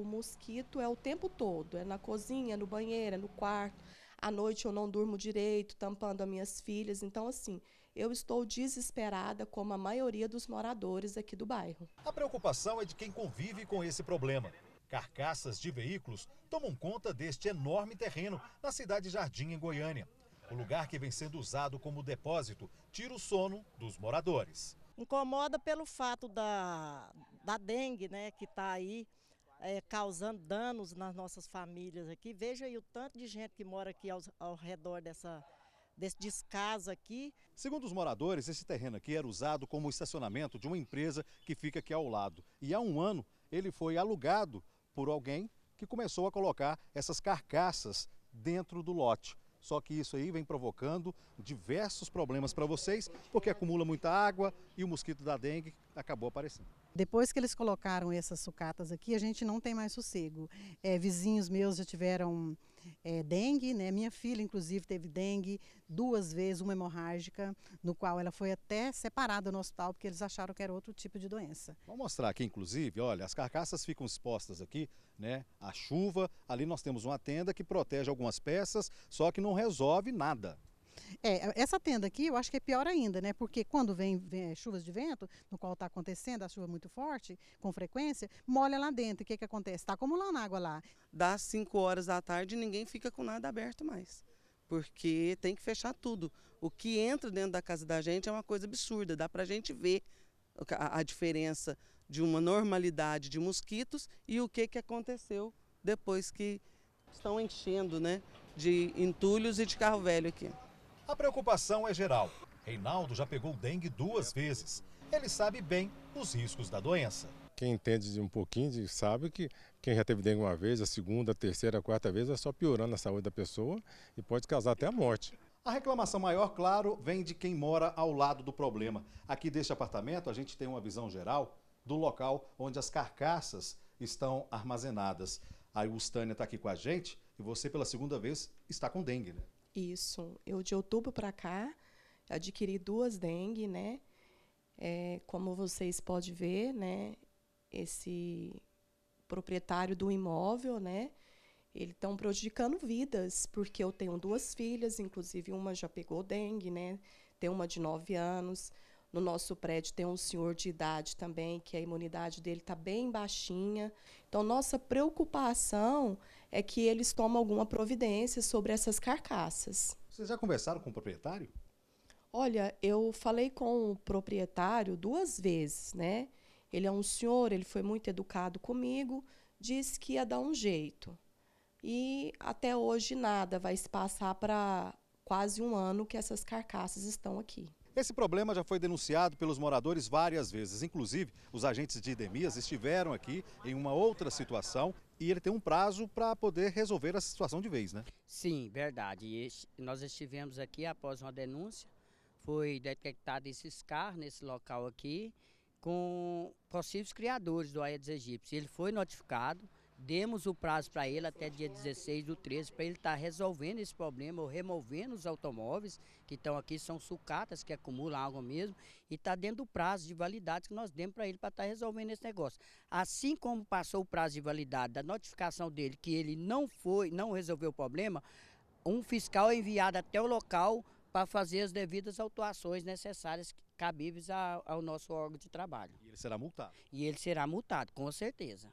o mosquito é o tempo todo, é na cozinha, no banheiro, é no quarto. À noite eu não durmo direito, tampando as minhas filhas. Então, assim, eu estou desesperada, como a maioria dos moradores aqui do bairro. A preocupação é de quem convive com esse problema. Carcaças de veículos tomam conta deste enorme terreno na cidade Jardim, em Goiânia. O lugar que vem sendo usado como depósito tira o sono dos moradores. Incomoda pelo fato da, da dengue né, que está aí, é, causando danos nas nossas famílias aqui. Veja aí o tanto de gente que mora aqui ao, ao redor dessa, desse descaso aqui. Segundo os moradores, esse terreno aqui era usado como estacionamento de uma empresa que fica aqui ao lado. E há um ano ele foi alugado por alguém que começou a colocar essas carcaças dentro do lote. Só que isso aí vem provocando diversos problemas para vocês, porque acumula muita água e o mosquito da dengue acabou aparecendo. Depois que eles colocaram essas sucatas aqui, a gente não tem mais sossego. É, vizinhos meus já tiveram é, dengue, né? Minha filha, inclusive, teve dengue duas vezes, uma hemorrágica, no qual ela foi até separada no hospital, porque eles acharam que era outro tipo de doença. Vamos mostrar aqui, inclusive, olha, as carcaças ficam expostas aqui, né? A chuva, ali nós temos uma tenda que protege algumas peças, só que não resolve nada. É, essa tenda aqui eu acho que é pior ainda, né? Porque quando vem, vem é, chuvas de vento, no qual está acontecendo a chuva é muito forte, com frequência, molha lá dentro. O que, que acontece? Está acumulando água lá. Das 5 horas da tarde, ninguém fica com nada aberto mais. Porque tem que fechar tudo. O que entra dentro da casa da gente é uma coisa absurda. Dá para a gente ver a, a diferença de uma normalidade de mosquitos e o que, que aconteceu depois que estão enchendo né, de entulhos e de carro velho aqui. A preocupação é geral. Reinaldo já pegou dengue duas vezes. Ele sabe bem os riscos da doença. Quem entende um pouquinho sabe que quem já teve dengue uma vez, a segunda, a terceira, a quarta vez, é só piorando a saúde da pessoa e pode causar até a morte. A reclamação maior, claro, vem de quem mora ao lado do problema. Aqui deste apartamento, a gente tem uma visão geral do local onde as carcaças estão armazenadas. A Eustânia está aqui com a gente e você, pela segunda vez, está com dengue, né? Isso. Eu, de outubro para cá, adquiri duas dengue, né? É, como vocês podem ver, né? Esse proprietário do imóvel, né? ele estão prejudicando vidas, porque eu tenho duas filhas, inclusive uma já pegou dengue, né? Tem uma de nove anos. No nosso prédio tem um senhor de idade também, que a imunidade dele está bem baixinha. Então, nossa preocupação é que eles tomam alguma providência sobre essas carcaças. Vocês já conversaram com o proprietário? Olha, eu falei com o proprietário duas vezes, né? Ele é um senhor, ele foi muito educado comigo, disse que ia dar um jeito. E até hoje nada, vai se passar para quase um ano que essas carcaças estão aqui. Esse problema já foi denunciado pelos moradores várias vezes. Inclusive, os agentes de Idemias estiveram aqui em uma outra situação e ele tem um prazo para poder resolver a situação de vez, né? Sim, verdade. nós estivemos aqui após uma denúncia. Foi detectado esse SCAR nesse local aqui com possíveis criadores do Aedes aegypti. Ele foi notificado demos o prazo para ele até dia 16 do 13, para ele estar tá resolvendo esse problema, ou removendo os automóveis que estão aqui, são sucatas que acumulam água mesmo, e está dentro do prazo de validade que nós demos para ele para estar tá resolvendo esse negócio. Assim como passou o prazo de validade da notificação dele que ele não foi, não resolveu o problema, um fiscal é enviado até o local para fazer as devidas autuações necessárias cabíveis ao nosso órgão de trabalho. E ele será multado? E ele será multado, com certeza.